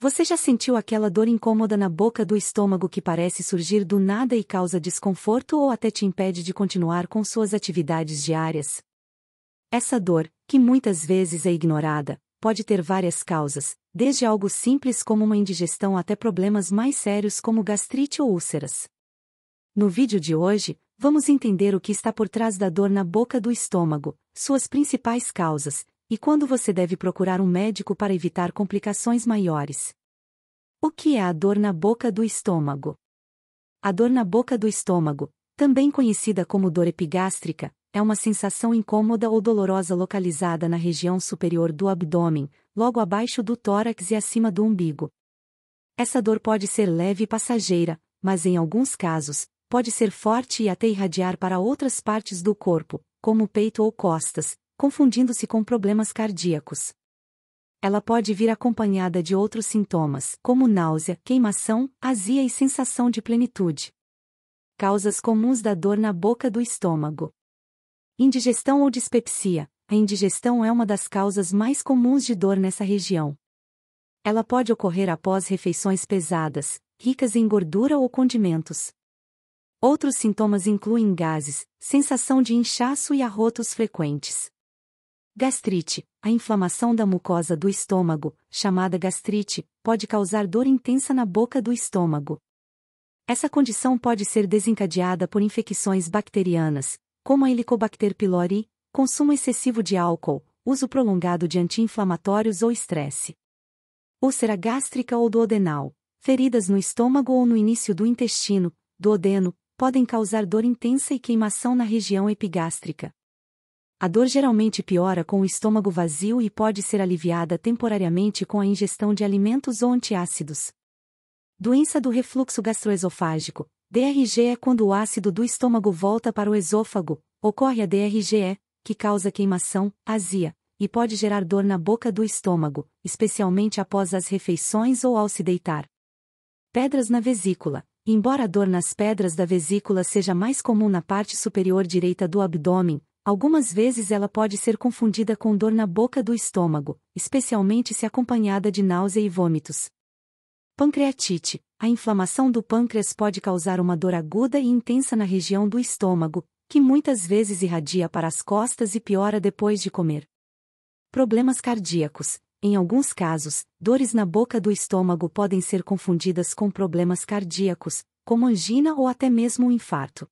Você já sentiu aquela dor incômoda na boca do estômago que parece surgir do nada e causa desconforto ou até te impede de continuar com suas atividades diárias? Essa dor, que muitas vezes é ignorada, pode ter várias causas, desde algo simples como uma indigestão até problemas mais sérios como gastrite ou úlceras. No vídeo de hoje, vamos entender o que está por trás da dor na boca do estômago, suas principais causas, e quando você deve procurar um médico para evitar complicações maiores? O que é a dor na boca do estômago? A dor na boca do estômago, também conhecida como dor epigástrica, é uma sensação incômoda ou dolorosa localizada na região superior do abdômen, logo abaixo do tórax e acima do umbigo. Essa dor pode ser leve e passageira, mas em alguns casos, pode ser forte e até irradiar para outras partes do corpo, como peito ou costas, confundindo-se com problemas cardíacos. Ela pode vir acompanhada de outros sintomas, como náusea, queimação, azia e sensação de plenitude. Causas comuns da dor na boca do estômago. Indigestão ou dispepsia. A indigestão é uma das causas mais comuns de dor nessa região. Ela pode ocorrer após refeições pesadas, ricas em gordura ou condimentos. Outros sintomas incluem gases, sensação de inchaço e arrotos frequentes. Gastrite. A inflamação da mucosa do estômago, chamada gastrite, pode causar dor intensa na boca do estômago. Essa condição pode ser desencadeada por infecções bacterianas, como a Helicobacter pylori, consumo excessivo de álcool, uso prolongado de anti-inflamatórios ou estresse. Úlcera gástrica ou duodenal. Feridas no estômago ou no início do intestino, duodeno, podem causar dor intensa e queimação na região epigástrica. A dor geralmente piora com o estômago vazio e pode ser aliviada temporariamente com a ingestão de alimentos ou antiácidos. Doença do refluxo gastroesofágico. DRG é quando o ácido do estômago volta para o esôfago. Ocorre a DRGE, é, que causa queimação, azia, e pode gerar dor na boca do estômago, especialmente após as refeições ou ao se deitar. Pedras na vesícula. Embora a dor nas pedras da vesícula seja mais comum na parte superior direita do abdômen, Algumas vezes ela pode ser confundida com dor na boca do estômago, especialmente se acompanhada de náusea e vômitos. Pancreatite. A inflamação do pâncreas pode causar uma dor aguda e intensa na região do estômago, que muitas vezes irradia para as costas e piora depois de comer. Problemas cardíacos. Em alguns casos, dores na boca do estômago podem ser confundidas com problemas cardíacos, como angina ou até mesmo um infarto.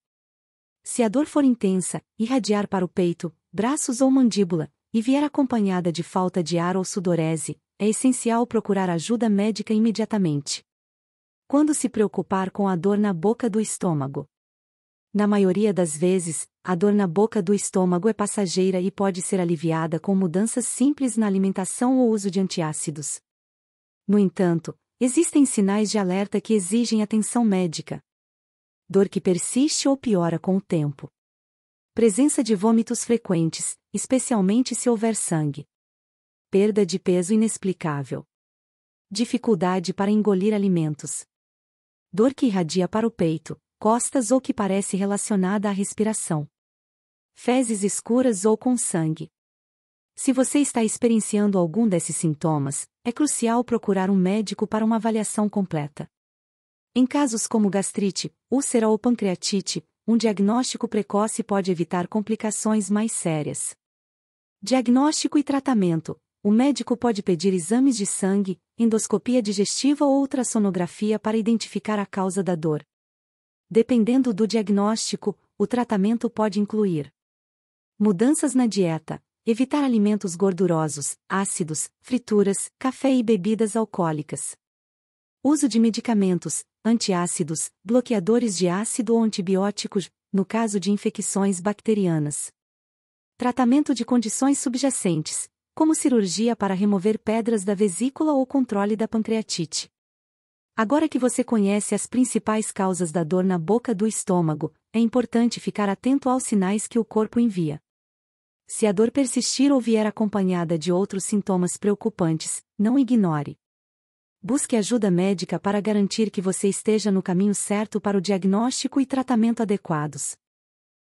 Se a dor for intensa, irradiar para o peito, braços ou mandíbula, e vier acompanhada de falta de ar ou sudorese, é essencial procurar ajuda médica imediatamente. Quando se preocupar com a dor na boca do estômago. Na maioria das vezes, a dor na boca do estômago é passageira e pode ser aliviada com mudanças simples na alimentação ou uso de antiácidos. No entanto, existem sinais de alerta que exigem atenção médica dor que persiste ou piora com o tempo. Presença de vômitos frequentes, especialmente se houver sangue. Perda de peso inexplicável. Dificuldade para engolir alimentos. Dor que irradia para o peito, costas ou que parece relacionada à respiração. Fezes escuras ou com sangue. Se você está experienciando algum desses sintomas, é crucial procurar um médico para uma avaliação completa. Em casos como gastrite, úlcera ou pancreatite, um diagnóstico precoce pode evitar complicações mais sérias. Diagnóstico e tratamento: o médico pode pedir exames de sangue, endoscopia digestiva ou ultrassonografia para identificar a causa da dor. Dependendo do diagnóstico, o tratamento pode incluir mudanças na dieta, evitar alimentos gordurosos, ácidos, frituras, café e bebidas alcoólicas. Uso de medicamentos, antiácidos, bloqueadores de ácido ou antibióticos, no caso de infecções bacterianas. Tratamento de condições subjacentes, como cirurgia para remover pedras da vesícula ou controle da pancreatite. Agora que você conhece as principais causas da dor na boca do estômago, é importante ficar atento aos sinais que o corpo envia. Se a dor persistir ou vier acompanhada de outros sintomas preocupantes, não ignore busque ajuda médica para garantir que você esteja no caminho certo para o diagnóstico e tratamento adequados.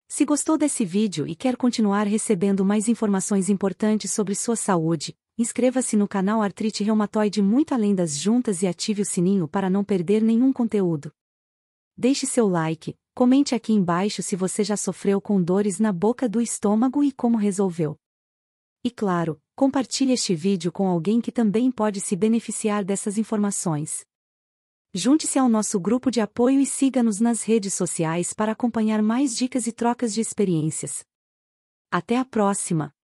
Se gostou desse vídeo e quer continuar recebendo mais informações importantes sobre sua saúde, inscreva-se no canal Artrite Reumatoide muito além das juntas e ative o sininho para não perder nenhum conteúdo. Deixe seu like, comente aqui embaixo se você já sofreu com dores na boca do estômago e como resolveu. E claro, Compartilhe este vídeo com alguém que também pode se beneficiar dessas informações. Junte-se ao nosso grupo de apoio e siga-nos nas redes sociais para acompanhar mais dicas e trocas de experiências. Até a próxima!